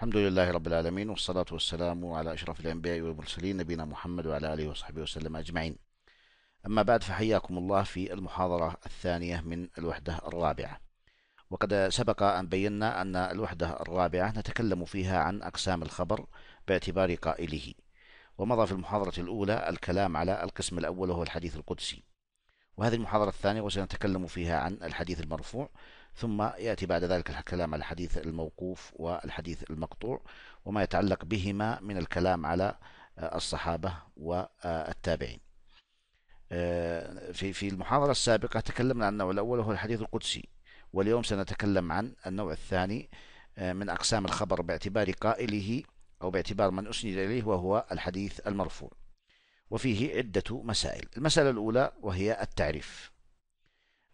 الحمد لله رب العالمين والصلاة والسلام على أشرف الأنبياء والمرسلين نبينا محمد وعلى آله وصحبه وسلم أجمعين أما بعد فحياكم الله في المحاضرة الثانية من الوحدة الرابعة وقد سبق أن بينا أن الوحدة الرابعة نتكلم فيها عن أقسام الخبر باعتبار قائله ومضى في المحاضرة الأولى الكلام على القسم الأول وهو الحديث القدسي وهذه المحاضرة الثانية وسنتكلم فيها عن الحديث المرفوع ثم يأتي بعد ذلك الكلام على الحديث الموقوف والحديث المقطوع وما يتعلق بهما من الكلام على آه، الصحابة والتابعين آه، في في المحاضرة السابقة تكلمنا عن النوع الأول وهو الحديث القدسي واليوم سنتكلم عن النوع الثاني آه، من أقسام الخبر باعتبار قائله أو باعتبار من أسند إليه وهو الحديث المرفوع وفيه عدة مسائل المسألة الأولى وهي التعريف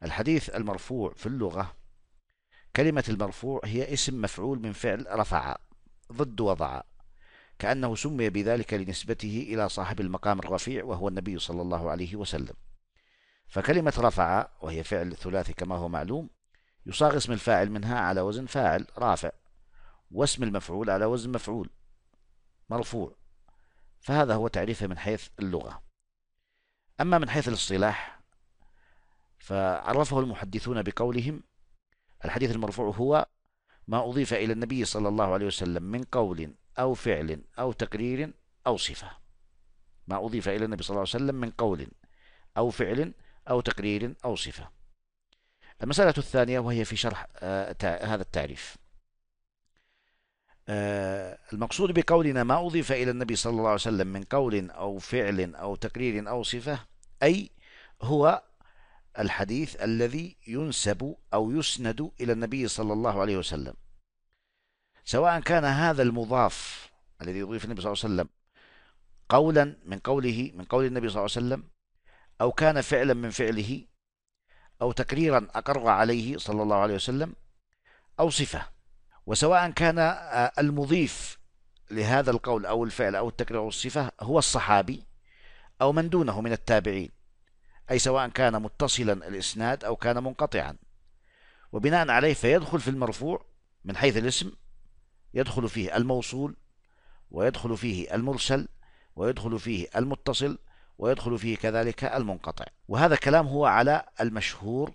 الحديث المرفوع في اللغة كلمة المرفوع هي اسم مفعول من فعل رفع ضد وضع كأنه سمي بذلك لنسبته إلى صاحب المقام الرفيع وهو النبي صلى الله عليه وسلم فكلمة رفع وهي فعل ثلاثي كما هو معلوم يصاغ اسم الفاعل منها على وزن فاعل رافع واسم المفعول على وزن مفعول مرفوع فهذا هو تعريفه من حيث اللغة أما من حيث الاصطلاح فعرفه المحدثون بقولهم الحديث المرفوع هو ما أضيف إلى النبي صلى الله عليه وسلم من قول أو فعل أو تقرير أو صفة ما أضيف إلى النبي صلى الله عليه وسلم من قول أو فعل أو تقرير أو صفة المسألة الثانية وهي في شرح آه، هذا التعريف آه، المقصود بقولنا ما أضيف إلى النبي صلى الله عليه وسلم من قول أو فعل أو تقرير أو صفة أي هو الحديث الذي ينسب أو يسند إلى النبي صلى الله عليه وسلم سواء كان هذا المضاف الذي يضيف النبي صلى الله عليه وسلم قولا من قوله من قول النبي صلى الله عليه وسلم أو كان فعلا من فعله أو تقريرا أقر عليه صلى الله عليه وسلم أو صفة وسواء كان آه، المضيف لهذا القول أو الفعل أو التكرير أو الصفة هو الصحابي أو من دونه من التابعين أي سواء كان متصلا الإسناد أو كان منقطعا وبناء عليه فيدخل في المرفوع من حيث الاسم يدخل فيه الموصول ويدخل فيه المرسل ويدخل فيه المتصل ويدخل فيه كذلك المنقطع وهذا كلام هو على المشهور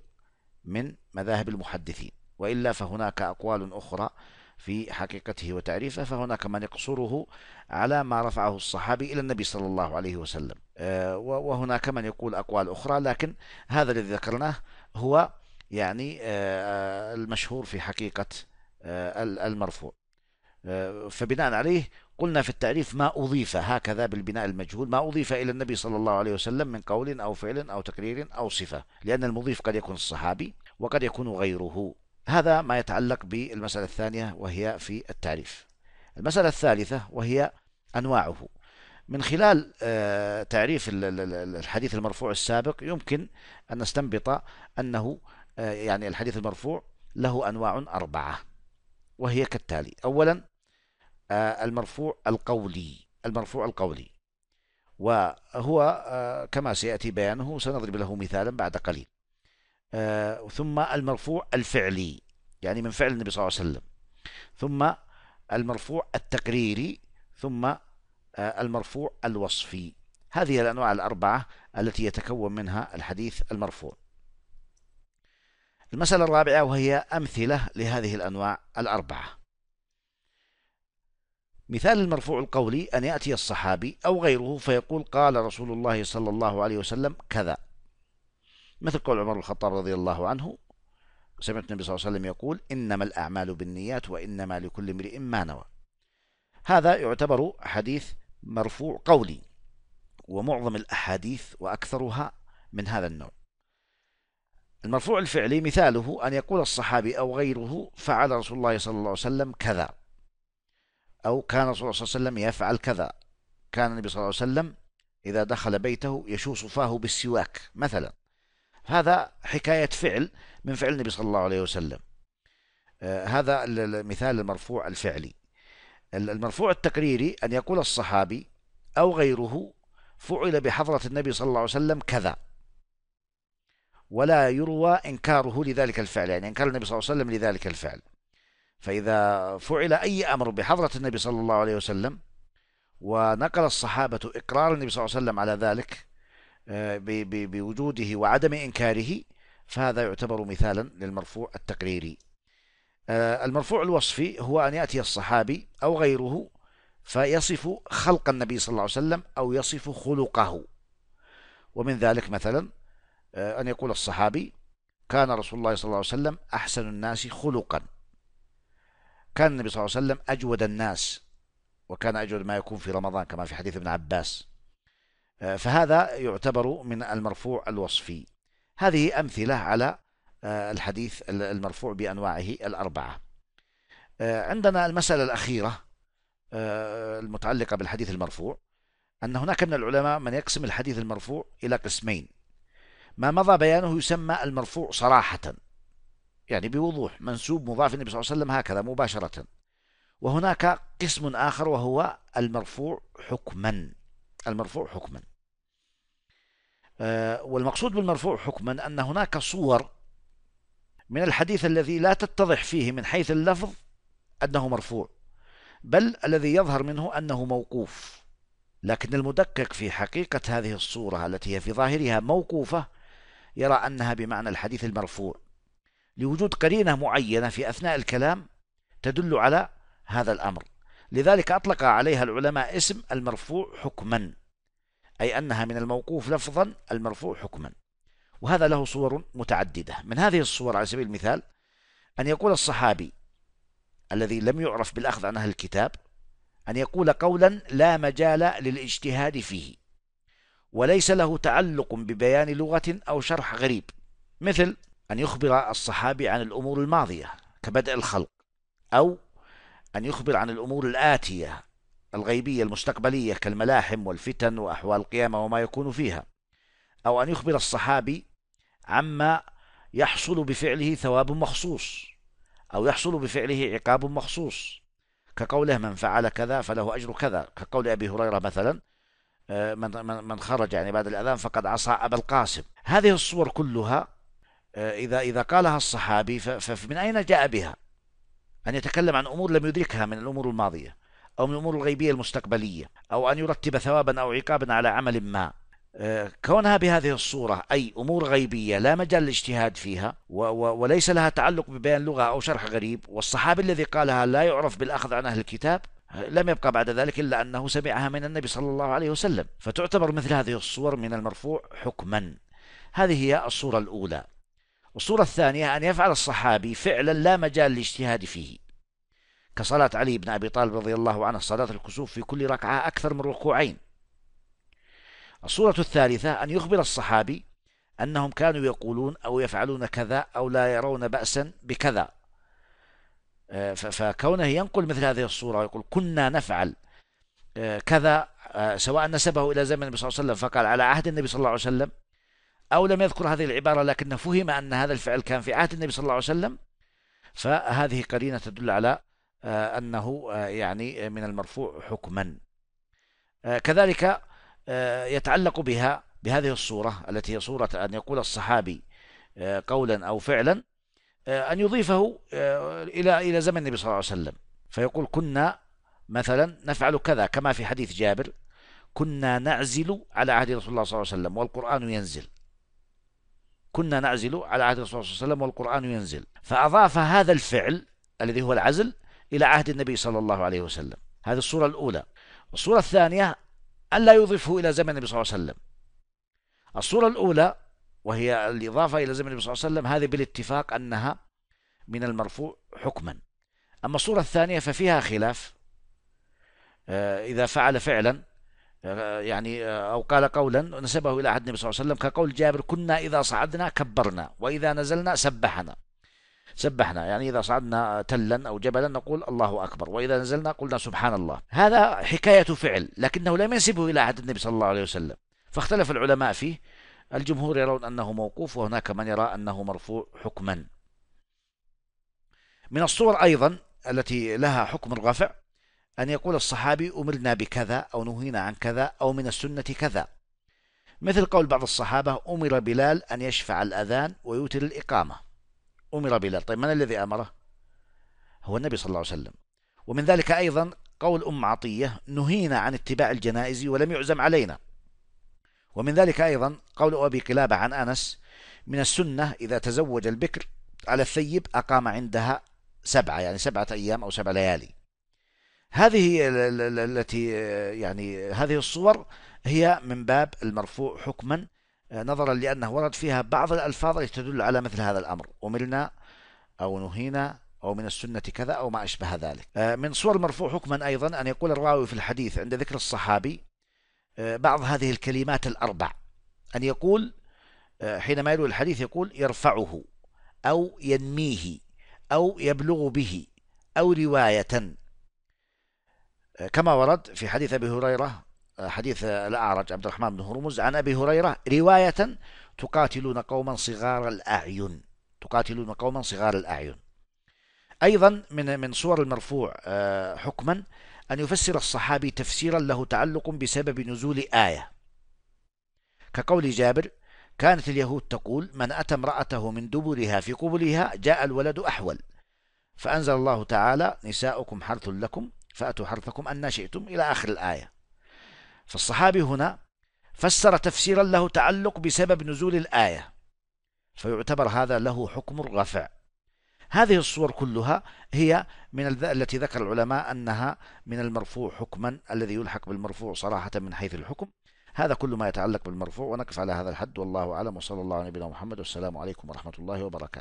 من مذاهب المحدثين وإلا فهناك أقوال أخرى في حقيقته وتعريفه فهناك من يقصره على ما رفعه الصحابي إلى النبي صلى الله عليه وسلم آه، وهناك من يقول أقوال أخرى لكن هذا الذي ذكرناه هو يعني آه، المشهور في حقيقة آه، المرفوع فبناء عليه قلنا في التعريف ما أضيف هكذا بالبناء المجهول ما أضيف إلى النبي صلى الله عليه وسلم من قول أو فعل أو تقرير أو صفة لأن المضيف قد يكون الصحابي وقد يكون غيره هذا ما يتعلق بالمسألة الثانية وهي في التعريف المسألة الثالثة وهي أنواعه من خلال آه، تعريف الحديث المرفوع السابق يمكن أن نستنبط أنه آه، يعني الحديث المرفوع له أنواع أربعة وهي كالتالي أولا آه، المرفوع القولي المرفوع القولي وهو كما سيأتي بيانه سنضرب له مثالا بعد قليل آه ثم المرفوع الفعلي يعني من فعل النبي صلى الله عليه وسلم ثم المرفوع التقريري ثم آه المرفوع الوصفي هذه الأنواع الأربعة التي يتكون منها الحديث المرفوع المسألة الرابعة وهي أمثلة لهذه الأنواع الأربعة مثال المرفوع القولي أن يأتي الصحابي أو غيره فيقول قال رسول الله صلى الله عليه وسلم كذا مثل قول عمر بن الخطاب رضي الله عنه سمعت النبي صلى الله عليه وسلم يقول إنما الأعمال بالنيات وإنما لكل امرئ ما نوى هذا يعتبر حديث مرفوع قولي ومعظم الأحاديث وأكثرها من هذا النوع المرفوع الفعلي مثاله أن يقول الصحابي أو غيره فعل رسول الله صلى الله عليه وسلم كذا أو كان رسول الله صلى الله عليه وسلم يفعل كذا كان النبي صلى الله عليه وسلم إذا دخل بيته يشو صفاه بالسواك مثلا هذا حكاية فعل من فعل النبي صلى الله عليه وسلم آه، هذا المثال المرفوع الفعلي المرفوع التقريري أن يقول الصحابي أو غيره فعل بحضرة النبي صلى الله عليه وسلم كذا ولا يروى إنكاره لذلك الفعل يعني إنكار النبي صلى الله عليه وسلم لذلك الفعل فإذا فعل أي أمر بحضرة النبي صلى الله عليه وسلم ونقل الصحابة إقرار النبي صلى الله عليه وسلم على ذلك آه، بوجوده وعدم إنكاره فهذا يعتبر مثالا للمرفوع التقريري آه، المرفوع الوصفي هو أن يأتي الصحابي أو غيره فيصف خلق النبي صلى الله عليه وسلم أو يصف خلقه ومن ذلك مثلا آه، أن يقول الصحابي كان رسول الله صلى الله عليه وسلم أحسن الناس خلقا كان النبي صلى الله عليه وسلم أجود الناس وكان أجود ما يكون في رمضان كما في حديث ابن عباس آه، فهذا يعتبر من المرفوع الوصفي هذه أمثلة على آه، الحديث المرفوع بأنواعه الأربعة آه، عندنا المسألة الأخيرة المتعلقة بالحديث المرفوع أن هناك من العلماء من يقسم الحديث المرفوع إلى قسمين ما مضى بيانه يسمى المرفوع صراحة يعني بوضوح منسوب مضاف النبي صلى الله عليه وسلم هكذا مباشرة وهناك قسم آخر وهو المرفوع حكما المرفوع حكما آه، والمقصود بالمرفوع حكما أن هناك صور من الحديث الذي لا تتضح فيه من حيث اللفظ أنه مرفوع بل الذي يظهر منه أنه موقوف لكن المدقق في حقيقة هذه الصورة التي هي في ظاهرها موقوفة يرى أنها بمعنى الحديث المرفوع لوجود قرينة معينة في أثناء الكلام تدل على هذا الأمر لذلك أطلق عليها العلماء اسم المرفوع حكما أي أنها من الموقوف لفظا المرفوع حكما وهذا له صور متعددة من هذه الصور على سبيل المثال أن يقول الصحابي الذي لم يعرف بالأخذ عن أهل الكتاب أن يقول قولا لا مجال للاجتهاد فيه وليس له تعلق ببيان لغة أو شرح غريب مثل أن يخبر الصحابي عن الأمور الماضية كبدء الخلق أو أن يخبر عن الأمور الآتية الغيبية المستقبلية كالملاحم والفتن وأحوال القيامة وما يكون فيها أو أن يخبر الصحابي عما يحصل بفعله ثواب مخصوص أو يحصل بفعله عقاب مخصوص كقوله من فعل كذا فله أجر كذا كقول أبي هريرة مثلا آه، من خرج يعني بعد الأذان فقد عصى أبا القاسم هذه الصور كلها آه، إذا إذا قالها الصحابي فمن أين جاء بها؟ أن يتكلم عن أمور لم يدركها من الأمور الماضية أو من الأمور الغيبية المستقبلية أو أن يرتب ثوابا أو عقابا على عمل ما آه، كونها بهذه الصورة أي أمور غيبية لا مجال للاجتهاد فيها وليس لها تعلق ببيان لغة أو شرح غريب والصحابي الذي قالها لا يعرف بالأخذ عن أهل الكتاب آه، لم يبقى بعد ذلك إلا أنه سمعها من النبي صلى الله عليه وسلم فتعتبر مثل هذه الصور من المرفوع حكما هذه هي الصورة الأولى الصورة الثانية أن يفعل الصحابي فعلا لا مجال للاجتهاد فيه كصلاة علي بن أبي طالب رضي الله عنه صلاة الكسوف في كل ركعة أكثر من ركوعين الصورة الثالثة أن يخبر الصحابي أنهم كانوا يقولون أو يفعلون كذا أو لا يرون بأسا بكذا آه، فكونه ينقل مثل هذه الصورة ويقول كنا نفعل آه، كذا آه، سواء نسبه إلى زمن النبي صلى الله عليه وسلم فقال على عهد النبي صلى الله عليه وسلم أو لم يذكر هذه العبارة لكن فهم أن هذا الفعل كان في عهد النبي صلى الله عليه وسلم فهذه قرينة تدل على آه، أنه آه، يعني آه، من المرفوع حكما كذلك يتعلق بها بهذه الصورة التي هي صورة أن يقول الصحابي قولا أو فعلا أن يضيفه إلى إلى زمن النبي صلى الله عليه وسلم فيقول كنا مثلا نفعل كذا كما في حديث جابر كنا نعزل على عهد رسول الله صلى الله عليه وسلم والقرآن ينزل كنا نعزل على عهد رسول الله صلى الله عليه وسلم والقرآن ينزل فأضاف هذا الفعل الذي هو العزل إلى عهد النبي صلى الله عليه وسلم هذه الصورة الأولى الصورة الثانية ألا يضيفه إلى زمن النبي صلى الله عليه وسلم الصورة الأولى وهي الإضافة إلى زمن النبي صلى الله عليه وسلم هذه بالاتفاق أنها من المرفوع حكما أما الصورة الثانية ففيها خلاف آه، إذا فعل فعلا آه، يعني آه، أو قال قولا نسبه إلى عهد النبي صلى الله عليه وسلم كقول جابر كنا إذا صعدنا كبرنا وإذا نزلنا سبحنا سبحنا يعني إذا صعدنا تلا أو جبلا نقول الله أكبر وإذا نزلنا قلنا سبحان الله هذا حكاية فعل لكنه لم ينسبه إلى عهد النبي صلى الله عليه وسلم فاختلف العلماء فيه الجمهور يرون أنه موقوف وهناك من يرى أنه مرفوع حكما من الصور أيضا التي لها حكم الرفع أن يقول الصحابي أمرنا بكذا أو نهينا عن كذا أو من السنة كذا مثل قول بعض الصحابة أمر بلال أن يشفع الأذان ويوتر الإقامة أمر بلال طيب من الذي أمره هو النبي صلى الله عليه وسلم ومن ذلك أيضا قول أم عطية نهينا عن اتباع الجنائز ولم يعزم علينا ومن ذلك أيضا قول أبي قلابة عن أنس من السنة إذا تزوج البكر على الثيب أقام عندها سبعة يعني سبعة أيام أو سبع ليالي هذه التي يعني هذه الصور هي من باب المرفوع حكما آه، نظرا لأنه ورد فيها بعض الألفاظ التي تدل على مثل هذا الأمر أمرنا أو نهينا أو من السنة كذا أو ما أشبه ذلك آه، من صور المرفوع حكما أيضا أن يقول الراوي في الحديث عند ذكر الصحابي آه، بعض هذه الكلمات الأربع أن يقول حينما يروي الحديث يقول يرفعه أو ينميه أو يبلغ به أو رواية كما ورد في حديث أبي هريرة حديث الأعرج عبد الرحمن بن هرمز عن أبي هريرة رواية تقاتلون قوما صغار الأعين تقاتلون قوما صغار الأعين أيضا من من صور المرفوع آه، حكما أن يفسر الصحابي تفسيرا له تعلق بسبب نزول آية كقول جابر كانت اليهود تقول من أتى امرأته من دبرها في قبلها جاء الولد أحول فأنزل الله تعالى نساؤكم حرث لكم فأتوا حرثكم أن شئتم إلى آخر الآية فالصحابي هنا فسر تفسيرا له تعلق بسبب نزول الآية فيعتبر هذا له حكم الرفع هذه الصور كلها هي من التي ذكر العلماء أنها من المرفوع حكما الذي يلحق بالمرفوع صراحة من حيث الحكم هذا كل ما يتعلق بالمرفوع ونقف على هذا الحد والله أعلم وصلى الله على نبينا محمد والسلام عليكم ورحمة الله وبركاته